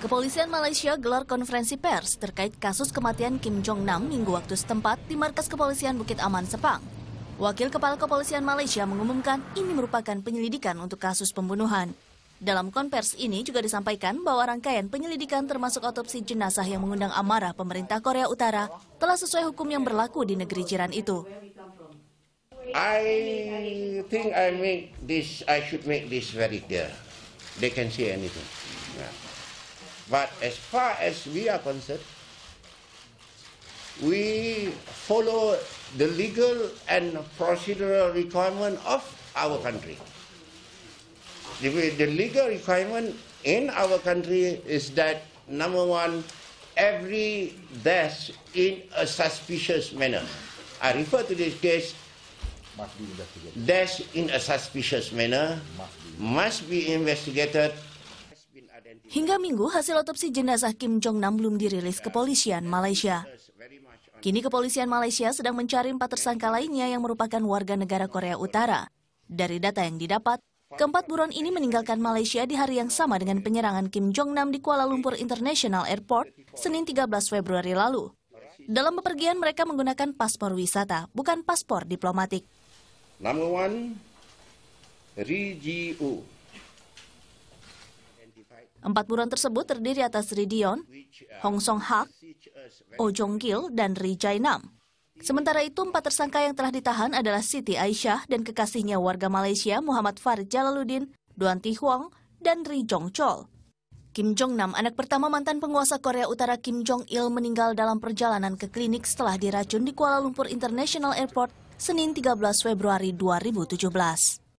Kepolisian Malaysia gelar konferensi pers terkait kasus kematian Kim Jong Nam minggu waktu setempat di markas kepolisian Bukit Aman, Sepang. Wakil Kepala Kepolisian Malaysia mengumumkan ini merupakan penyelidikan untuk kasus pembunuhan. Dalam konvers ini juga disampaikan bahwa rangkaian penyelidikan termasuk otopsi jenazah yang mengundang amarah pemerintah Korea Utara telah sesuai hukum yang berlaku di negeri jiran itu. I think I make this I should make this very clear. They can see anything. Yeah. But as far as we are concerned, we follow the legal and procedural requirement of our country. The, the legal requirement in our country is that number one, every death in a suspicious manner. I refer to this case death in a suspicious manner must be investigated Hingga minggu, hasil otopsi jenazah Kim Jong Nam belum dirilis kepolisian Malaysia. Kini kepolisian Malaysia sedang mencari empat tersangka lainnya yang merupakan warga negara Korea Utara. Dari data yang didapat, keempat buron ini meninggalkan Malaysia di hari yang sama dengan penyerangan Kim Jong Nam di Kuala Lumpur International Airport, Senin 13 Februari lalu. Dalam bepergian mereka menggunakan paspor wisata, bukan paspor diplomatik. Number one, Ri Ji U. Empat buron tersebut terdiri atas Ri Dion, Hong Song Hak, Oh Jong Gil, dan Ri Jai Nam. Sementara itu, empat tersangka yang telah ditahan adalah Siti Aisyah dan kekasihnya warga Malaysia Muhammad Farid Jalaluddin, Duan Ti Huang, dan Ri Jong Chol. Kim Jong Nam, anak pertama mantan penguasa Korea Utara Kim Jong Il meninggal dalam perjalanan ke klinik setelah diracun di Kuala Lumpur International Airport Senin 13 Februari 2017.